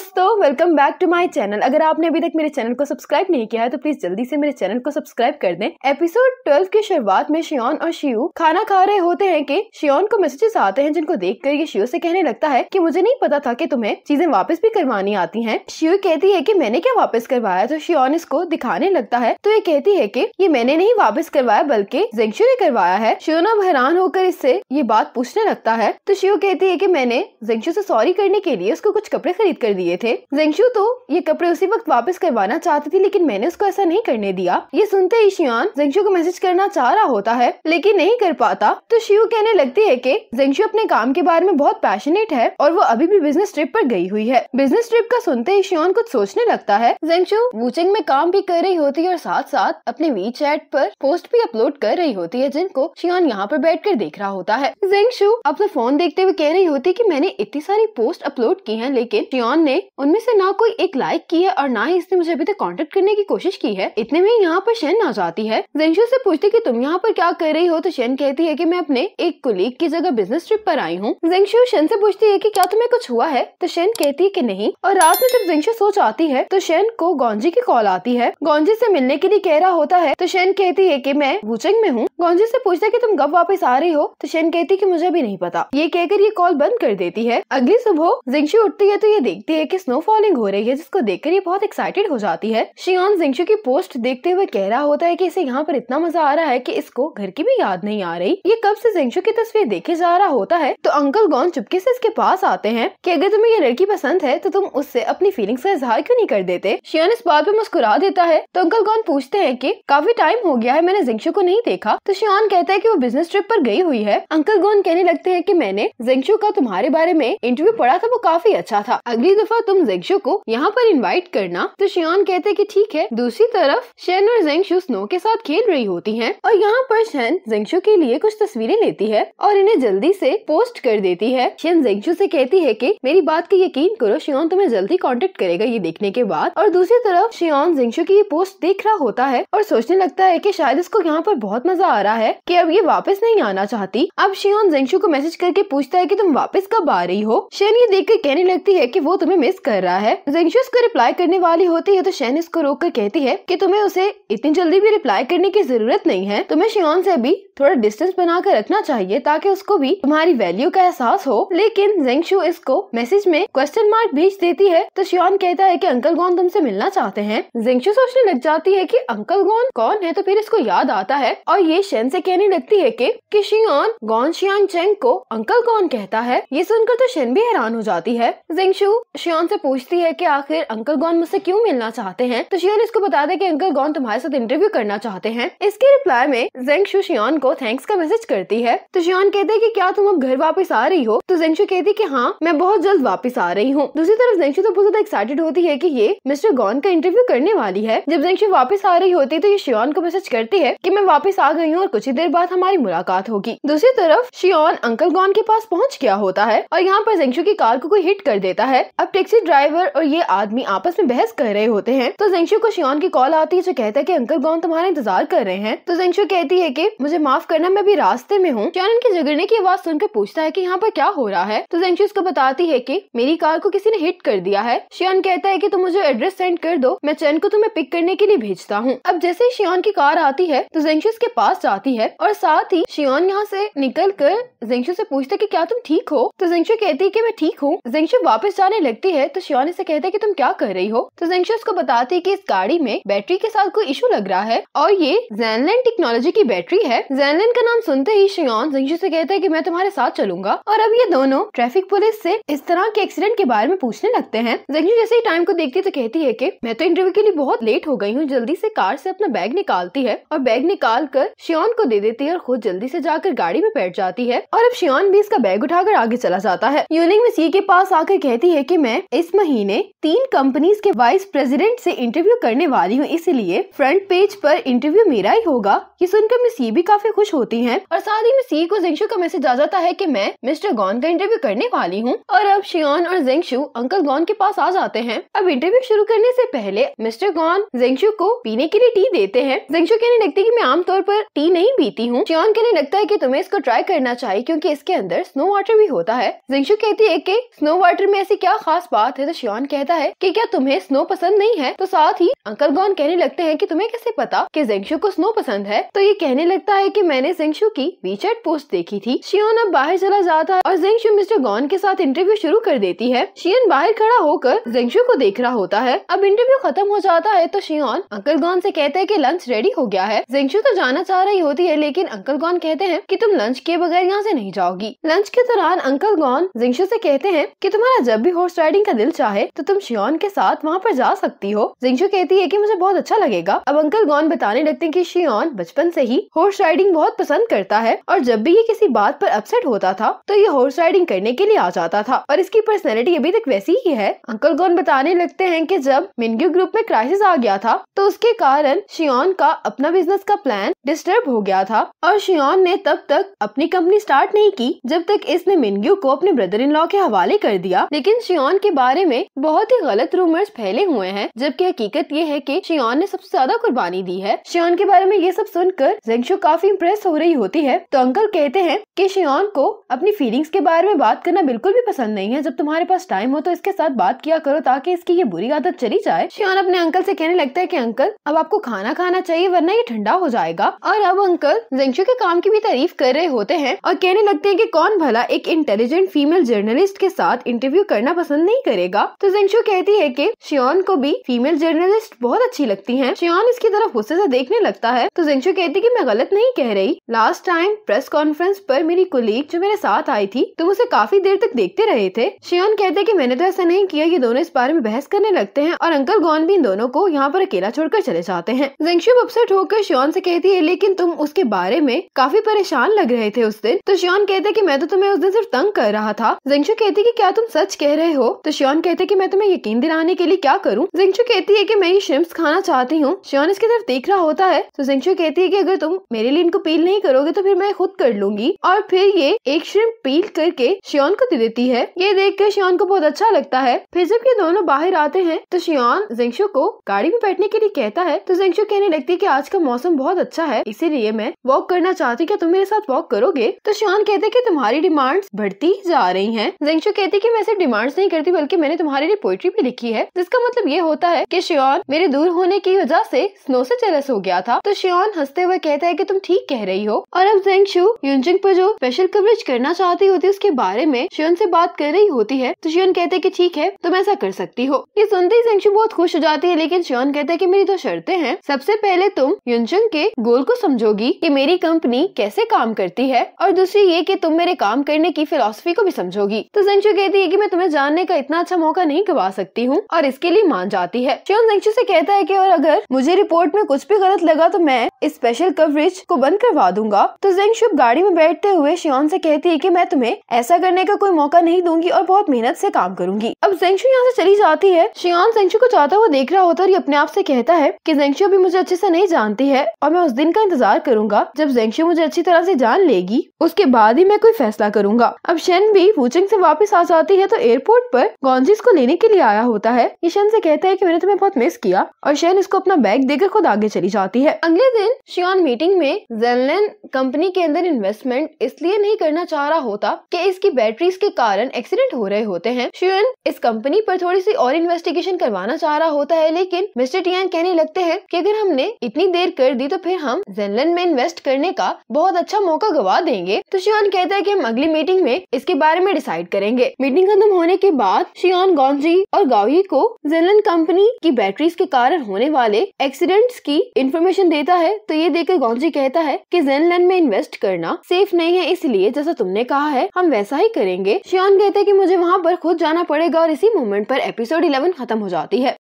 दोस्तों welcome back to my channel अगर आपने अभी तक मेरे चैनल को सब्सक्राइब नहीं किया है तो प्लीज जल्दी से मेरे चैनल को सब्सक्राइब कर दें एपिसोड 12 की शुरुआत में शियोन और शिव खाना खा रहे होते हैं कि शियोन को मैसेजेस आते हैं जिनको देख कर ये शिव से कहने लगता है कि मुझे नहीं पता था कि तुम्हें चीजें वापस भी करवानी आती है शिव कहती है की मैंने क्या वापस करवाया तो शियोन इसको दिखाने लगता है तो ये कहती है की ये मैंने नहीं वापस करवाया बल्कि जेंशु ने करवाया है शियोन अब हैरान होकर इससे ये बात पूछने लगता है तो शिव कहती है की मैंने जेंशु से सॉरी करने के लिए उसको कुछ कपड़े खरीद कर दिए लिए थे जेंशु तो ये कपड़े उसी वक्त वापस करवाना चाहती थी लेकिन मैंने उसको ऐसा नहीं करने दिया ये सुनते ही शियान जेंशु को मैसेज करना चाह रहा होता है लेकिन नहीं कर पाता तो शिव कहने लगती है की जेंशु अपने काम के बारे में बहुत पैशनेट है और वो अभी भी बिजनेस ट्रिप पर गई हुई है बिजनेस ट्रिप का सुनते ही शियान कुछ सोचने लगता है जेंगशू वूचिंग में काम भी कर रही होती है और साथ साथ अपने वी चैट पर पोस्ट भी अपलोड कर रही होती है जिनको शियान यहाँ पर बैठ कर देख रहा होता है जेंशु अपना फोन देखते हुए कह रही होती है की मैंने इतनी सारी पोस्ट अपलोड की है लेकिन शियान ने ने उनमें से ना कोई एक लाइक की है और ना ही इसने मुझे अभी तक कांटेक्ट करने की कोशिश की है इतने में यहाँ पर शेन आ जाती है जेंशु से पूछती कि तुम यहाँ पर क्या कर रही हो तो शेन कहती है कि मैं अपने एक कोलीग की जगह बिजनेस ट्रिप पर आई हूँ जेंशु शेन से पूछती है की क्या तुम्हें कुछ हुआ है तो शेन कहती है की नहीं और रात में जब जेंशु सोच तो आती है तो शेन को गौंजी की कॉल आती है गौंजी से मिलने के लिए कह रहा होता है तो शेन कहती है की मैं वुचंग में हूँ गौंजी से पूछता है की तुम कब वापस आ रही हो तो शेन कहती है की मुझे भी नहीं पता ये कहकर ये कॉल बंद कर देती है अगली सुबह जिंशी उठती है तो ये देखती है है कि स्नो फॉलिंग हो रही है जिसको देखकर ये बहुत एक्साइटेड हो जाती है शियान जिंगशू की पोस्ट देखते हुए कह रहा होता है की इसे यहाँ पर इतना मजा आ रहा है की इसको घर की भी याद नहीं आ रही ये कब ऐसी जिंगशू की तस्वीर देखे जा रहा होता है तो अंकल गौन चुपके ऐसी इसके पास आते हैं की अगर तुम्हें ये लड़की पसंद है तो तुम उससे अपनी फीलिंग्स का इजहार क्यों नहीं कर देते शियान इस बात पे मुस्कुरा देता है तो अंकल गौन पूछते हैं की काफी टाइम हो गया है मैंने जिंगशू को नहीं देखा तो शियान कहता है की वो बिजनेस ट्रिप पर गई हुई है अंकल गौन कहने लगते है की मैंने जिंगशू का तुम्हारे बारे में इंटरव्यू पढ़ा था वो काफी अच्छा था अगली दफा दफा तुम जेंगशो को यहाँ पर इनवाइट करना तो शियान कहते कि ठीक है दूसरी तरफ शेन और जेंगशो स्नो के साथ खेल रही होती है और यहाँ पर शेन जेंगशो के लिए कुछ तस्वीरें लेती है और इन्हें जल्दी से पोस्ट कर देती है शेन जेंगशो से कहती है कि मेरी बात का यकीन करो शियान तुम्हें जल्दी कॉन्टेक्ट करेगा ये देखने के बाद और दूसरी तरफ शियान जेंगशो की ये पोस्ट देख रहा होता है और सोचने लगता है की शायद इसको यहाँ पर बहुत मजा आ रहा है की अब ये वापस नहीं आना चाहती अब शियान जेंगशो को मैसेज करके पूछता है की तुम वापस कब आ रही हो शेन ये देख कर कहने लगती है की वो तुम्हें मिस कर रहा है जेंगशूस को रिप्लाई करने वाली होती है तो शहन इसको रोक कर कहती है की तुम्हें उसे इतनी जल्दी भी रिप्लाई करने की जरूरत नहीं है तुम्हें शियोन से भी थोड़ा डिस्टेंस बना कर रखना चाहिए ताकि उसको भी तुम्हारी वैल्यू का एहसास हो लेकिन जेंगशु इसको मैसेज में क्वेश्चन मार्क भेज देती है तो श्योन कहता है की अंकल गौन तुमसे मिलना चाहते हैं जेंगशु सोचने लग जाती है की अंकल गौन कौन है तो फिर इसको याद आता है और ये शेन से कहने लगती है की कि गौन गोन शियान चेंग को अंकल कौन कहता है ये सुनकर तो शेन भी हैरान हो जाती है जेंगशू शियोन से पूछती है कि आखिर अंकल गौन मुझसे क्यों मिलना चाहते हैं तो शियान इसको बता दे कि अंकल गौन तुम्हारे साथ इंटरव्यू करना चाहते हैं इसके रिप्लाई में जेंगशु शियोन को थैंक्स का मैसेज करती है तो श्योन कहते हैं कि क्या तुम अब घर वापस आ रही हो तो जेंशु कहती है कि हाँ मैं बहुत जल्द वापस आ रही हूँ दूसरी तरफ जेंशु तो बहुत ज्यादा एक्साइटेड होती है कि ये मिस्टर गॉन का इंटरव्यू करने वाली है जब जेंशु वापस आ रही होती है तो ये श्योन को मैसेज करती है की मैं वापिस आ गई हूँ और कुछ ही देर बाद हमारी मुलाकात होगी दूसरी तरफ श्योन अंकल गॉन के पास पहुँच गया होता है और यहाँ पर जेंशु की कार को कोई हिट कर देता है अब टैक्सी ड्राइवर और ये आदमी आपस में बहस कर रहे होते हैं तो जेंशु को श्योन की कॉल आती है जो कहता है की अंकल गॉन तुम्हारा इंतजार कर रहे हैं तो जेंशु कहती है की मुझे माफ करना मैं भी रास्ते में हूँ चैनल के झगड़ने की आवाज़ सुनकर पूछता है की यहाँ पर क्या हो रहा है तो जेंशी उसको बताती है की मेरी कार को किसी ने हिट कर दिया है शियान कहता है की तुम मुझे एड्रेस सेंड कर दो मैं चैन को तुम्हें पिक करने के लिए भेजता हूँ अब जैसे ही शियान की कार आती है तो जेंशी उसके पास जाती है और साथ ही शियान यहाँ से निकल कर जेंशी से पूछता है की क्या तुम ठीक हो तो जेंशी कहती है की मैं ठीक हूँ जेंशी वापस जाने लगती है तो शियान इसे कहते हैं कि तुम क्या कर रही हो तो जेंशी उसको बताती है कि इस गाड़ी में बैटरी के साथ कोई इशू लग रहा है और ये जैनलैंड टेक्नोलॉजी की बैटरी है जैनलिन का नाम सुनते ही शियान जिंगशू से कहता है कि मैं तुम्हारे साथ चलूंगा और अब ये दोनों ट्रैफिक पुलिस से इस तरह के एक्सीडेंट के बारे में पूछने लगते हैं जिंगशू जैसे ही टाइम को देखती है तो कहती है की मैं तो इंटरव्यू के लिए बहुत लेट हो गई हूँ जल्दी से कार से अपना बैग निकालती है और बैग निकाल कर शियान को दे देती है और खुद जल्दी से जाकर गाड़ी में बैठ जाती है और अब शियान भी इसका बैग उठाकर आगे चला जाता है यूनिंग में सी के पास आकर कहती है की मैं इस महीने तीन कंपनीज के वाइस प्रेसिडेंट से इंटरव्यू करने वाली हूँ इसीलिए फ्रंट पेज पर इंटरव्यू मेरा ही होगा ये सुनकर मिस ये भी काफी पे खुश होती है और साथ ही में सी को जिंगशु का मैसेज आ जाता है की मैं मिस्टर गॉन का इंटरव्यू करने वाली हूँ और अब शियान और जिंगशु अंकल गॉन के पास आ जाते हैं अब इंटरव्यू शुरू करने ऐसी पहले मिस्टर गॉन जिंगशु को पीने के लिए टी देते हैं जिंगशु कहने लगती है की मैं आमतौर पर टी नहीं पीती हूँ शियान कहने लगता है की तुम्हें इसको ट्राई करना चाहिए क्यूँकी इसके अंदर स्नो वाटर भी होता है जिंगशु कहती है की स्नो वाटर में ऐसी क्या खास बात है तो शियान कहता है की क्या तुम्हें स्नो पसंद नहीं है तो साथ ही अंकल गॉन कहने लगते हैं की तुम्हें कैसे पता की जिंगशु को स्नो पसंद है तो ये कहने लगता है की कि मैंने जिंगशु की वीचैट पोस्ट देखी थी शियोन अब बाहर चला जाता है और जिंगशु मिस्टर गॉन के साथ इंटरव्यू शुरू कर देती है शियन बाहर खड़ा होकर जिंगशु को देख रहा होता है अब इंटरव्यू खत्म हो जाता है तो शियोन अंकल गॉन से कहते हैं कि लंच रेडी हो गया है जिंगशु तो जाना चाह रही होती है लेकिन अंकल गॉन कहते हैं कि तुम लंच के बगैर यहाँ से नहीं जाओगी लंच के दौरान अंकल गॉन जिंगशु से कहते हैं कि तुम्हारा जब भी हॉर्स राइडिंग का दिल चाहे तो तुम शियोन के साथ वहाँ पर जा सकती हो जिंगशु कहती है की मुझे बहुत अच्छा लगेगा अब अंकल गॉन बताने लगते की शियन बचपन से ही हॉर्स राइडिंग राइडिंग बहुत पसंद करता है और जब भी ये किसी बात पर अपसेट होता था तो ये हॉर्स राइडिंग करने के लिए आ जाता था और इसकी पर्सनैलिटी अभी तक वैसी ही है अंकल गोन बताने लगते है की जब मिनग्यू ग्रुप में क्राइसिस आ गया था तो उसके कारण शियोन का अपना बिजनेस का प्लान डिस्टर्ब हो गया था और शियोन ने तब तक अपनी कंपनी स्टार्ट नहीं की जब तक इसने मिनग्यू को अपने ब्रदर इन लॉ के हवाले कर दिया लेकिन शियोन के बारे में बहुत ही गलत रूमर्स फैले हुए हैं जबकि हकीकत ये है की शियोन ने सबसे ज्यादा कुर्बानी दी है शियोन के बारे में ये सब सुनकर जेंगशो काफी इम्प्रेस हो रही होती है तो अंकल कहते हैं कि शियान को अपनी फीलिंग्स के बारे में बात करना बिल्कुल भी पसंद नहीं है जब तुम्हारे पास टाइम हो तो इसके साथ बात किया करो ताकि इसकी ये बुरी आदत चली जाए शियोन अपने अंकल से कहने लगता है कि अंकल अब आपको खाना खाना चाहिए वरना ये ठंडा हो जाएगा और अब अंकल जेंशू के काम की भी तारीफ कर रहे होते हैं और कहने लगते है की कौन भला एक इंटेलिजेंट फीमेल जर्नलिस्ट के साथ इंटरव्यू करना पसंद नहीं करेगा तो जेंशू कहती है की शियान को भी फीमेल जर्नलिस्ट बहुत अच्छी लगती है शियान इसकी तरफ गुस्से से देखने लगता है तो जेंशू कहती है की मैं गलत नहीं कह कह रही लास्ट टाइम प्रेस कॉन्फ्रेंस पर मेरी कुलीग जो मेरे साथ आई थी तुम उसे काफी देर तक देखते रहे थे शियान कहते कि मैंने तो ऐसा नहीं किया ये दोनों इस बारे में बहस करने लगते हैं और अंकल गौन भी इन दोनों को यहाँ पर अकेला छोड़कर चले जाते हैं जेंगशुब अपसेट होकर शियान से कहती है लेकिन तुम उसके बारे में काफी परेशान लग रहे थे उस दिन तो श्योन कहते कि मैं तो तुम्हें उस दिन सिर्फ तंग कर रहा था जेंगशु कहती कि क्या तुम सच कह रहे हो तो श्योन कहते कि मैं तुम्हें यकीन दिलाने के लिए क्या करूं जिंगशु कहती है कि मैं ये श्रिम्स खाना चाहती हूँ शियान इसकी तरफ देख रहा होता है तो जिंगशु कहती है कि अगर तुम मेरे लिए इनको पील नहीं करोगे तो फिर मैं खुद कर लूंगी और फिर ये एक श्रिम्प पील करके श्योन को दे देती है ये देख कर श्योन को बहुत अच्छा लगता है फिर जब ये दोनों बाहर आते हैं तो श्योन जिंक्शो को गाड़ी में बैठने के लिए कहता है तो जिंक्शो कहने लगती है की आज का मौसम बहुत अच्छा है इसीलिए मैं वॉक करना चाहती क्या तुम मेरे साथ वॉक करोगे तो श्योन कहते की तुम्हारी डिमांड बढ़ती जा रही है जिंक्शो कहती की मैं सिर्फ डिमांड नहीं करती बल्कि मैंने तुम्हारे लिए पोइट्री भी लिखी है जिसका मतलब ये होता है की श्योन मेरे दूर होने की वजह से स्नो से जेलस हो गया था तो श्योन हंसते हुए कहता है की तुम ठीक ठीक कह रही हो और अब जेंग शू यूनजिंग पर जो स्पेशल कवरेज करना चाहती होती है उसके बारे में शियन से बात कर रही होती है तो शियन कहते हैं कि ठीक है तुम ऐसा कर सकती हो ये सुनते ही जेंग शू बहुत खुश हो जाती है लेकिन शियन कहते हैं कि मेरी दो शर्तें हैं सबसे पहले तुम यूनजिंग के गोल को समझोगी कि मेरी कंपनी कैसे काम करती है और दूसरी ये कि तुम मेरे काम करने की फिलोसफी को भी समझोगी तो जेंगशू कहती है कि मैं तुम्हें जानने का इतना अच्छा मौका नहीं गवा सकती हूँ और इसके लिए मान जाती है शियन जेंगशू से कहता है कि और अगर मुझे रिपोर्ट में कुछ भी गलत लगा तो मैं इस स्पेशल कवरेज को बंद करवा दूंगा तो जिंग शुभ गाड़ी में बैठते हुए श्योन से कहती है कि मैं तुम्हें ऐसा करने का कोई मौका नहीं दूंगी और बहुत मेहनत से काम करूंगी अब जेंगशु यहाँ से चली जाती है शियान जेंगशु को जाता हुआ देख रहा होता है और अपने आप से कहता है की जेंगशु अभी मुझे अच्छे से नहीं जानती है और मैं उस दिन का इंतजार करूंगा जब जेंगशु मुझे अच्छी तरह से जान लेगी उसके बाद ही मैं कोई फैसला करूंगा अब शेन भी वूचिंग से वापस आ जाती है तो एयरपोर्ट पर गॉन्जिस को लेने के लिए आया होता है ये शेन से कहता है कि मैंने तुम्हें बहुत मिस किया और शेन इसको अपना बैग देकर खुद आगे चली जाती है अगले दिन श्योन मीटिंग में जेनलेन कंपनी के अंदर इन्वेस्टमेंट इसलिए नहीं करना चाह रहा होता कि इसकी बैटरीज के कारण एक्सीडेंट हो रहे होते हैं शिवन इस कंपनी पर थोड़ी सी और इन्वेस्टिगेशन करवाना चाह रहा होता है लेकिन मिस्टर टियान कहने लगते हैं कि अगर हमने इतनी देर कर दी तो फिर हम जेनलेन में इन्वेस्ट करने का बहुत अच्छा मौका गवा देंगे तो शिवन कहता है की हम अगली मीटिंग में इसके बारे में डिसाइड करेंगे मीटिंग खत्म होने के बाद शिवन गौजी और गावी को जेनलैन कंपनी की बैटरीज के कारण होने वाले एक्सीडेंट्स की इन्फॉर्मेशन देता है तो ये देखकर गौजी कहता है है कि जेनलैंड में इन्वेस्ट करना सेफ नहीं है इसलिए जैसा तुमने कहा है हम वैसा ही करेंगे श्योन कहते हैं कि मुझे वहाँ पर खुद जाना पड़ेगा और इसी मोमेंट पर एपिसोड 11 खत्म हो जाती है